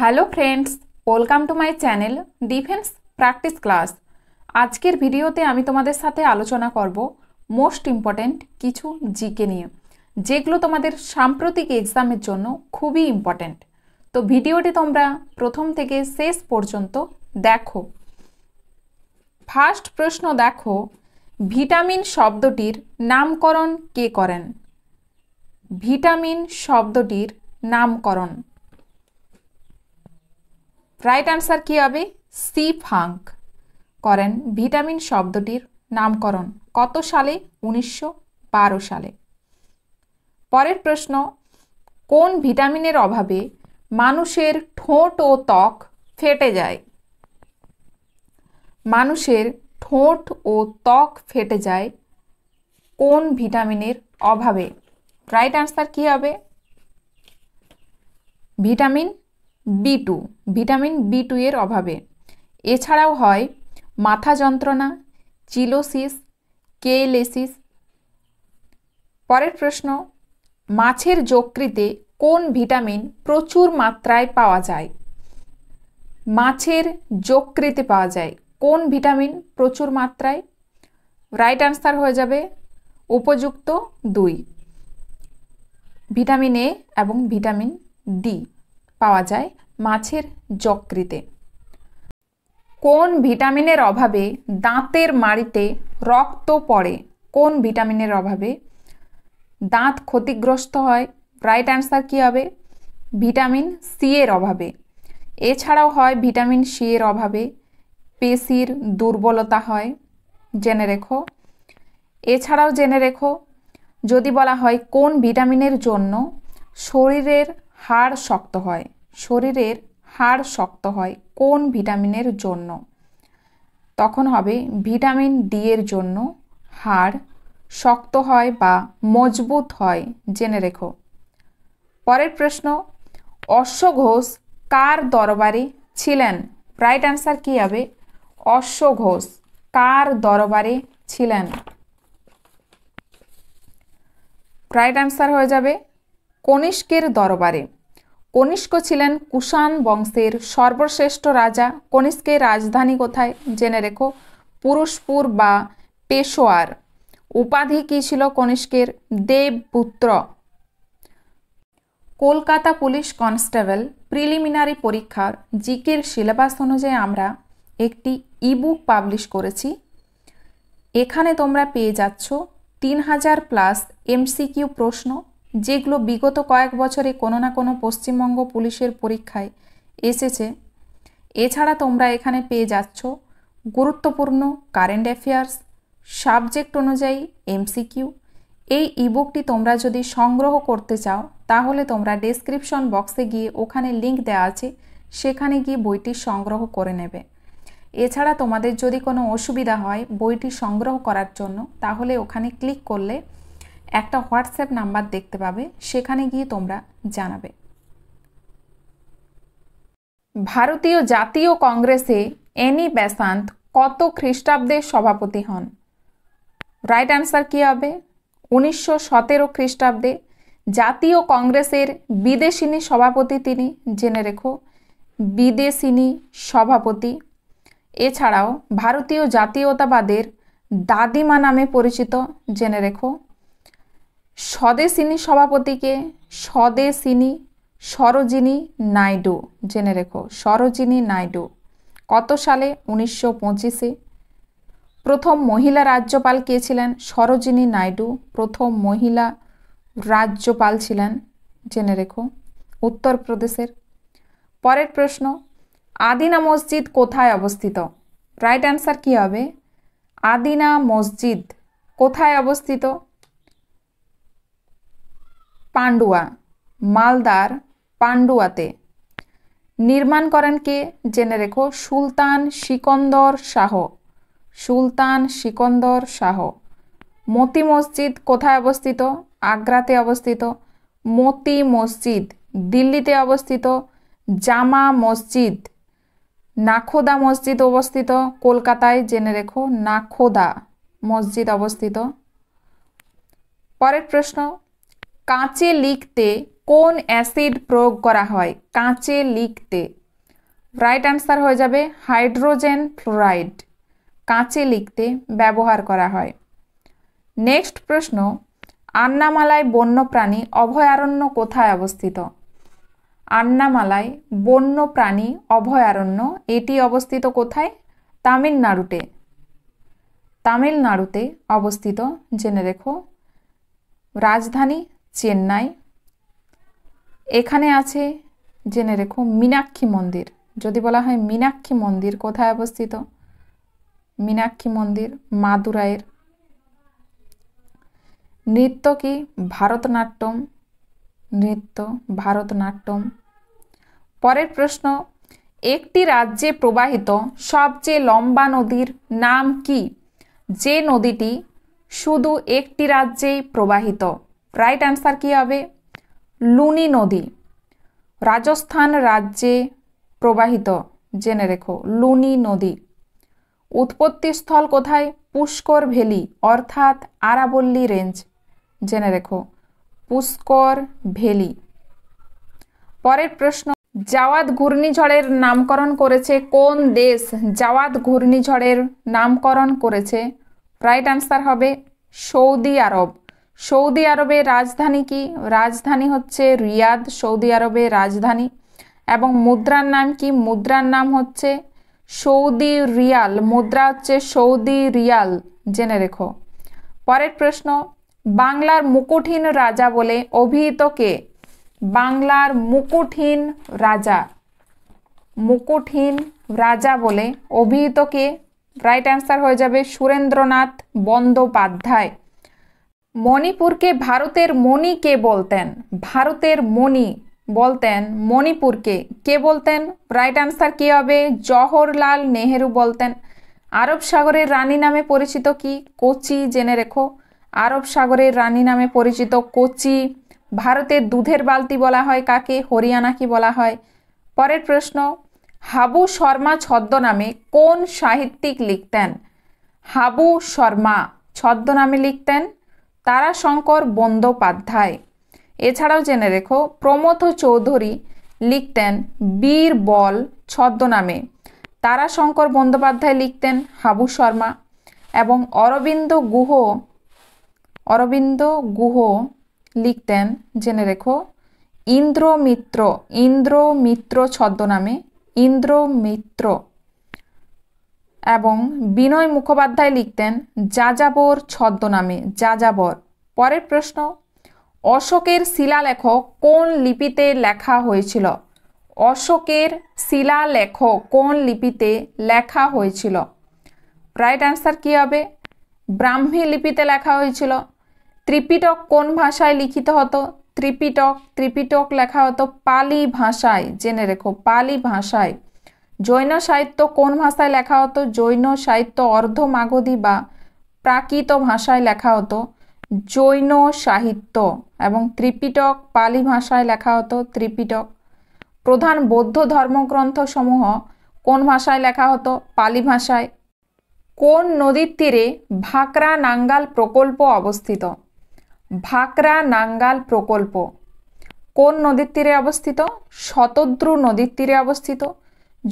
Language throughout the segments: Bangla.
hello friends welcome to my channel defence practice class আজকের ভিডিওতে আমি তোমাদের সাথে আলোচনা করব মোস্ট ইম্পর্ট্যান্ট কিছু জিকে নিয়ে যেগুলো তোমাদের সাম্প্রতিক এক্সামের জন্য খুবই ইম্পর্ট্যান্ট তো ভিডিওটি তোমরা প্রথম থেকে শেষ পর্যন্ত দেখো ফার্স্ট প্রশ্ন দেখো ভিটামিন শব্দটির নামকরণ কে করেন ভিটামিন শব্দটির নামকরণ রাইট অ্যান্সার কী হবে সি ফাঙ্ক করেন ভিটামিন শব্দটির নামকরণ কত সালে উনিশশো সালে পরের প্রশ্ন কোন ভিটামিনের অভাবে মানুষের ঠোঁট ও ত্বক ফেটে যায় মানুষের ঠোঁট ও ত্বক ফেটে যায় কোন ভিটামিনের অভাবে রাইট আনসার কী হবে vitamin B two vitamin B two এর অভাবে এছাড়াও হয় মাথা যন্ত্রণা চিলোসিস কেলেসিস পরের প্রশ্ন মাছের যকৃতে কোন ভিটামিন প্রচুর মাত্রায় পাওয়া যায় মাছের যকৃতে পাওয়া যায় কোন ভিটামিন প্রচুর মাত্রায় রাইট আনসার হয়ে যাবে উপযুক্ত দুই ভিটামিন এ এবং ভিটামিন ডি পাওয়া যায় মাছের যকৃতে কোন ভিটামিনের অভাবে দাঁতের মাড়িতে রক্ত পড়ে কোন ভিটামিনের অভাবে দাঁত ক্ষতিগ্রস্ত হয় রাইট অ্যান্সার কী হবে ভিটামিন সি এর অভাবে এছাড়াও হয় ভিটামিন সি এর অভাবে পেশির দুর্বলতা হয় জেনে রেখো এছাড়াও জেনে রেখো যদি বলা হয় কোন ভিটামিনের জন্য শরীরের হাড় শক্ত হয় শরীরের হাড় শক্ত হয় কোন ভিটামিনের জন্য তখন হবে ভিটামিন ডি এর জন্য হাড় শক্ত হয় বা মজবুত হয় জেনে রেখো পরের প্রশ্ন অশ্ব ঘোষ কার দরবারে ছিলেন রাইট অ্যান্সার কী হবে অশ্ব ঘোষ কার দরবারে ছিলেন রাইট অ্যান্সার হয়ে যাবে কনিষ্কের দরবারে কনিষ্ক ছিলেন কুষাণ বংশের সর্বশ্রেষ্ঠ রাজা কনিষ্কের রাজধানী কোথায় জেনে রেখো পুরুষপুর বা পেশোয়ার উপাধি কী ছিল কনিষ্কের দেবপুত্র কলকাতা পুলিশ কনস্টেবল প্রিলিমিনারি পরীক্ষার জিকের সিলেবাস অনুযায়ী আমরা একটি ইবুক পাবলিশ করেছি এখানে তোমরা পেয়ে যাচ্ছ তিন হাজার প্লাস এমসিকিউ প্রশ্ন যেগুলো বিগত কয়েক বছরে কোনো না কোনো পশ্চিমবঙ্গ পুলিশের পরীক্ষায় এসেছে এছাড়া তোমরা এখানে পেয়ে যাচ্ছ গুরুত্বপূর্ণ কারেন্ট অ্যাফেয়ার্স সাবজেক্ট অনুযায়ী এমসিকিউ এই ইবুকটি তোমরা যদি সংগ্রহ করতে চাও তাহলে তোমরা ডেসক্রিপশন বক্সে গিয়ে ওখানে লিংক দেওয়া আছে সেখানে গিয়ে বইটি সংগ্রহ করে নেবে এছাড়া তোমাদের যদি কোনো অসুবিধা হয় বইটি সংগ্রহ করার জন্য তাহলে ওখানে ক্লিক করলে একটা হোয়াটসঅ্যাপ নাম্বার দেখতে পাবে সেখানে গিয়ে তোমরা জানাবে ভারতীয় জাতীয় কংগ্রেসে এনি বেসান্ত কত খ্রিস্টাব্দে সভাপতি হন রাইট অ্যান্সার কী হবে উনিশশো সতেরো খ্রিস্টাব্দে জাতীয় কংগ্রেসের বিদেশিনী সভাপতি তিনি জেনে রেখো বিদেশিনী সভাপতি এছাড়াও ভারতীয় জাতীয়তাবাদের দাদিমা নামে পরিচিত জেনে রেখো স্বদেশিনী সভাপতিকে স্বদেশিনী সরোজিনী নাইডু জেনে রেখো সরোজিনী নাইডু কত সালে উনিশশো পঁচিশে প্রথম মহিলা রাজ্যপাল কে ছিলেন সরোজিনী নাইডু প্রথম মহিলা রাজ্যপাল ছিলেন জেনে রেখো উত্তরপ্রদেশের পরের প্রশ্ন আদিনা মসজিদ কোথায় অবস্থিত রাইট অ্যান্সার কী হবে আদিনা মসজিদ কোথায় অবস্থিত পান্ডুয়া মালদার পান্ডুয়াতে নির্মাণ করেন কে জেনে রেখো সুলতান সিকন্দর শাহ সুলতান সিকন্দর শাহ মতি মসজিদ কোথায় অবস্থিত আগ্রাতে অবস্থিত মতি মসজিদ দিল্লিতে অবস্থিত জামা মসজিদ নাখোদা মসজিদ অবস্থিত কলকাতায় জেনে রেখো নাখোদা মসজিদ অবস্থিত পরের প্রশ্ন কাঁচে লিখতে কোন অ্যাসিড প্রয়োগ করা হয় কাঁচে লিখতে রাইট আনসার হয়ে যাবে হাইড্রোজেন ফ্লোরাইড কাঁচে লিখতে ব্যবহার করা হয় নেক্সট প্রশ্ন আন্নামালায় বন্যপ্রাণী অভয়ারণ্য কোথায় অবস্থিত আন্নামালায় বন্যপ্রাণী অভয়ারণ্য এটি অবস্থিত কোথায় তামিলনাড়ুতে তামিলনাড়ুতে অবস্থিত জেনে রেখো রাজধানী চেন্নাই এখানে আছে জেনে রেখো মীনাক্ষী মন্দির যদি বলা হয় মীনাক্ষী মন্দির কোথায় অবস্থিত মীনাক্ষী মন্দির মাদুরাইয়ের নৃত্য কি ভারতনাট্যম নৃত্য ভারতনাট্যম পরের প্রশ্ন একটি রাজ্যে প্রবাহিত সবচেয়ে লম্বা নদীর নাম কি যে নদীটি শুধু একটি রাজ্যেই প্রবাহিত রাইট অ্যান্সার কী হবে লুনি নদী রাজস্থান রাজ্যে প্রবাহিত জেনে রেখো লুনি নদী উৎপত্তিস্থল কোথায় পুষ্কর ভ্যালি অর্থাৎ আরাবল্লী রেঞ্জ জেনে রেখো পুষ্কর ভ্যালি পরের প্রশ্ন জাওয়াদ ঘূর্ণিঝড়ের নামকরণ করেছে কোন দেশ জাওয়াদ ঘূর্ণিঝড়ের নামকরণ করেছে রাইট অ্যান্সার হবে সৌদি আরব সৌদি আরবের রাজধানী কি রাজধানী হচ্ছে রিয়াদ সৌদি আরবের রাজধানী এবং মুদ্রার নাম কি মুদ্রার নাম হচ্ছে সৌদি রিয়াল মুদ্রা হচ্ছে সৌদি রিয়াল জেনে রেখো পরের প্রশ্ন বাংলার মুকুটহীন রাজা বলে অভিহিত কে বাংলার মুকুটহীন রাজা মুকুটহীন রাজা বলে অভিহিত কে রাইট অ্যান্সার হয়ে যাবে সুরেন্দ্রনাথ বন্দ্যোপাধ্যায় মণিপুরকে ভারতের মণি কে বলতেন ভারতের মণি বলতেন মণিপুরকে কে বলতেন রাইট আনসার কী হবে জওহরলাল নেহেরু বলতেন আরব সাগরের রানী নামে পরিচিত কি কোচি জেনে রেখো আরব সাগরের রানী নামে পরিচিত কোচি ভারতের দুধের বালতি বলা হয় কাকে হরিয়ানা কি বলা হয় পরের প্রশ্ন হাবু শর্মা ছদ্মনামে কোন সাহিত্যিক লিখতেন হাবু শর্মা ছদ্মনামে লিখতেন তারাশঙ্কর বন্দ্যোপাধ্যায় এছাড়াও জেনে রেখো প্রমথ চৌধুরী লিখতেন বীর বল ছদ্মনামে তারাশঙ্কর বন্দ্যোপাধ্যায় লিখতেন হাবু শর্মা এবং অরবিন্দ গুহ অরবিন্দ গুহ লিখতেন জেনে রেখো ইন্দ্রমিত্র ইন্দ্রমিত্র ছদ্মনামে ইন্দ্রমিত্র এবং বিনয় মুখোপাধ্যায় লিখতেন যাযাবর ছদ্মনামে যাযাবর পরের প্রশ্ন অশোকের শিলালেখ কোন লিপিতে লেখা হয়েছিল অশোকের শিলালেখ কোন লিপিতে লেখা হয়েছিল রাইট অ্যান্সার কী হবে ব্রাহ্মী লিপিতে লেখা হয়েছিল ত্রিপিটক কোন ভাষায় লিখিত হতো ত্রিপিটক ত্রিপিটক লেখা হতো পালি ভাষায় জেনে রেখো পালি ভাষায় জৈন সাহিত্য কোন ভাষায় লেখা হতো জৈন সাহিত্য অর্ধ মাগধী বা প্রাকৃত ভাষায় লেখা হতো জৈন সাহিত্য এবং ত্রিপিটক পালি ভাষায় লেখা হতো ত্রিপিটক প্রধান বৌদ্ধ ধর্মগ্রন্থসমূহ কোন ভাষায় লেখা হতো পালি ভাষায় কোন নদীর তীরে ভাকরা নাঙ্গাল প্রকল্প অবস্থিত ভাকরা নাঙ্গাল প্রকল্প কোন নদীর তীরে অবস্থিত শতদ্রু নদীর তীরে অবস্থিত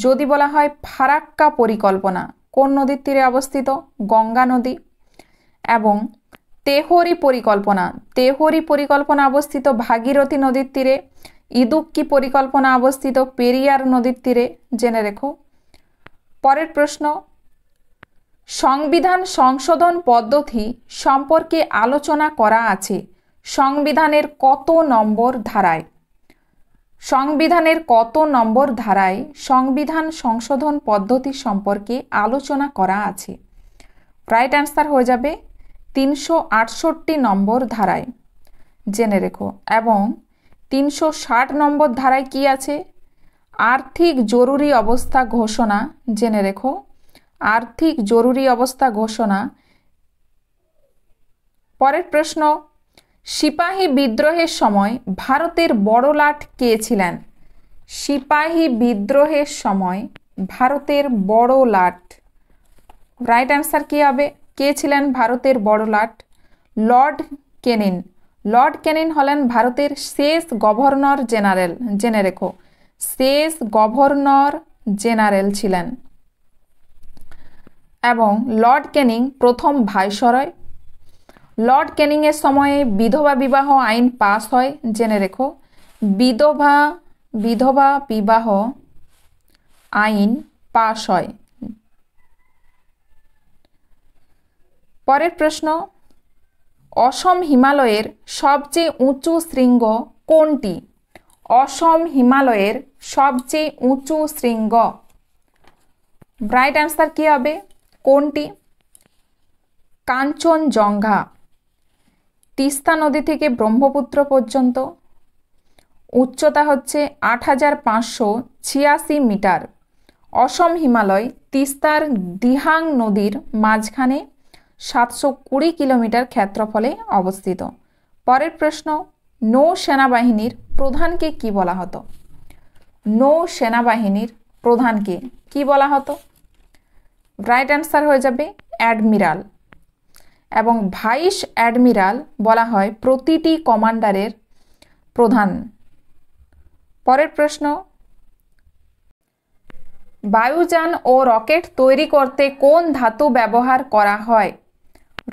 যদি বলা হয় ফারাক্কা পরিকল্পনা কোন নদীর তীরে অবস্থিত গঙ্গা নদী এবং তেহরি পরিকল্পনা তেহরি পরিকল্পনা অবস্থিত ভাগীরথী নদীর তীরে ইদুক্কি পরিকল্পনা অবস্থিত পেরিয়ার নদীর তীরে জেনে রেখো পরের প্রশ্ন সংবিধান সংশোধন পদ্ধতি সম্পর্কে আলোচনা করা আছে সংবিধানের কত নম্বর ধারায় সংবিধানের কত নম্বর ধারায় সংবিধান সংশোধন পদ্ধতি সম্পর্কে আলোচনা করা আছে রাইট অ্যান্সার হয়ে যাবে তিনশো আটষট্টি নম্বর ধারায় জেনে রেখো এবং তিনশো ষাট নম্বর ধারায় কি আছে আর্থিক জরুরি অবস্থা ঘোষণা জেনে রেখো আর্থিক জরুরি অবস্থা ঘোষণা পরের প্রশ্ন সিপাহী বিদ্রোহের সময় ভারতের বড় লাট কে ছিলেন সিপাহী বিদ্রোহের সময় ভারতের বড় লাট রাইট অ্যান্সার কী হবে কে ছিলেন ভারতের বড় লাট লর্ড কেনিন লর্ড কেনিন হলেন ভারতের শেষ গভর্নর জেনারেল জেনে রেখো শেষ গভর্নর জেনারেল ছিলেন এবং লর্ড কেনিং প্রথম ভাইসরয় লর্ড ক্যানিংয়ের সময়ে বিধবা বিবাহ আইন পাস হয় জেনে রেখো বিধবা বিধবা বিবাহ আইন পাশ হয় পরের প্রশ্ন অসম হিমালয়ের সবচেয়ে উঁচু শৃঙ্গ কোনটি অসম হিমালয়ের সবচেয়ে উঁচু শৃঙ্গ রাইট অ্যান্সার কী হবে কোনটি কাঞ্চনজঙ্ঘা তিস্তা নদী থেকে ব্রহ্মপুত্র পর্যন্ত উচ্চতা হচ্ছে আট হাজার পাঁচশো ছিয়াশি মিটার অসম হিমালয় তিস্তার দিহাং নদীর মাঝখানে সাতশো কুড়ি কিলোমিটার ক্ষেত্রফলে অবস্থিত পরের প্রশ্ন নৌ সেনাবাহিনীর প্রধানকে কি বলা হতো নৌ সেনাবাহিনীর প্রধানকে কি বলা হতো রাইট অ্যান্সার হয়ে যাবে অ্যাডমিরাল এবং ভাইস অ্যাডমিরাল বলা হয় প্রতিটি কমান্ডারের প্রধান পরের প্রশ্ন বায়ুযান ও রকেট তৈরি করতে কোন ধাতু ব্যবহার করা হয়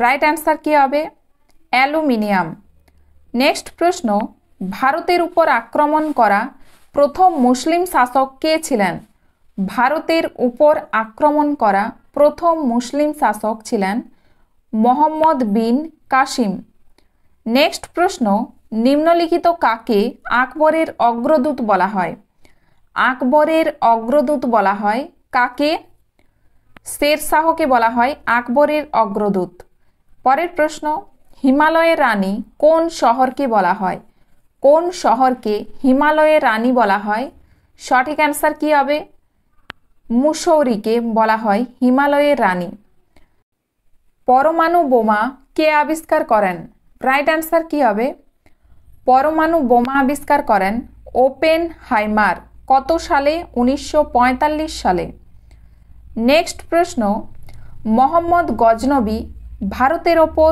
রাইট অ্যান্সার কী হবে অ্যালুমিনিয়াম নেক্সট প্রশ্ন ভারতের উপর আক্রমণ করা প্রথম মুসলিম শাসক কে ছিলেন ভারতের উপর আক্রমণ করা প্রথম মুসলিম শাসক ছিলেন মোহাম্মদ বিন কাসিম নেক্সট প্রশ্ন নিম্নলিখিত কাকে আকবরের অগ্রদূত বলা হয় আকবরের অগ্রদূত বলা হয় কাকে শের শাহকে বলা হয় আকবরের অগ্রদূত পরের প্রশ্ন হিমালয়ের রানী কোন শহরকে বলা হয় কোন শহরকে হিমালয়ের রানী বলা হয় সঠিক অ্যান্সার কী হবে মুসৌরিকে বলা হয় হিমালয়ের রানী পরমাণু বোমা কে আবিষ্কার করেন রাইট অ্যান্সার কি হবে পরমাণু বোমা আবিষ্কার করেন ওপেন হাইমার কত সালে উনিশশো সালে নেক্সট প্রশ্ন মোহাম্মদ গজনবী ভারতের ওপর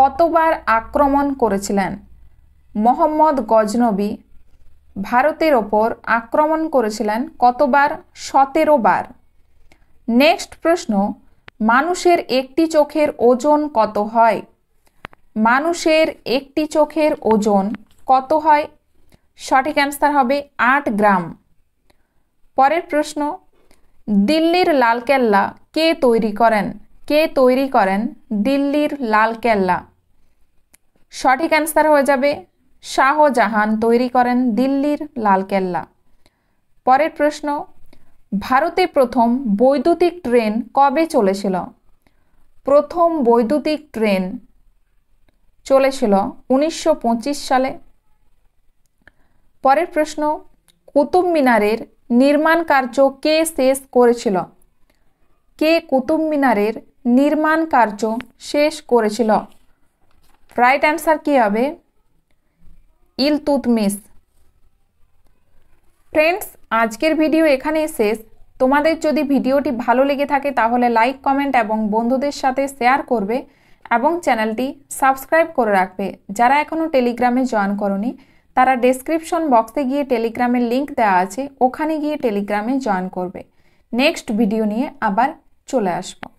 কতবার আক্রমণ করেছিলেন মোহাম্মদ গজনবী ভারতের ওপর আক্রমণ করেছিলেন কতবার সতেরো বার নেক্সট প্রশ্ন মানুষের একটি চোখের ওজন কত হয় মানুষের একটি চোখের ওজন কত হয় সঠিক অ্যান্সার হবে আট গ্রাম পরের প্রশ্ন দিল্লির লালকেল্লা কে তৈরি করেন কে তৈরি করেন দিল্লির লালকেল্লা সঠিক অ্যান্সার হয়ে যাবে শাহজাহান তৈরি করেন দিল্লির লালকেল্লা পরের প্রশ্ন ভারতে প্রথম বৈদ্যুতিক ট্রেন কবে চলেছিল প্রথম বৈদ্যুতিক ট্রেন চলেছিল উনিশশো সালে পরের প্রশ্ন কুতুব মিনারের নির্মাণ কার্য কে শেষ করেছিল কে কুতুব মিনারের নির্মাণ কার্য শেষ করেছিল রাইট অ্যান্সার কী হবে ইলতুতমিস ফ্রেন্ডস আজকের ভিডিও এখানে শেষ তোমাদের যদি ভিডিওটি ভালো লেগে থাকে তাহলে লাইক কমেন্ট এবং বন্ধুদের সাথে শেয়ার করবে এবং চ্যানেলটি সাবস্ক্রাইব করে রাখবে যারা এখনও টেলিগ্রামে জয়েন করনি তারা ডেসক্রিপশন বক্সে গিয়ে টেলিগ্রামের লিংক দেওয়া আছে ওখানে গিয়ে টেলিগ্রামে জয়েন করবে নেক্সট ভিডিও নিয়ে আবার চলে আসবো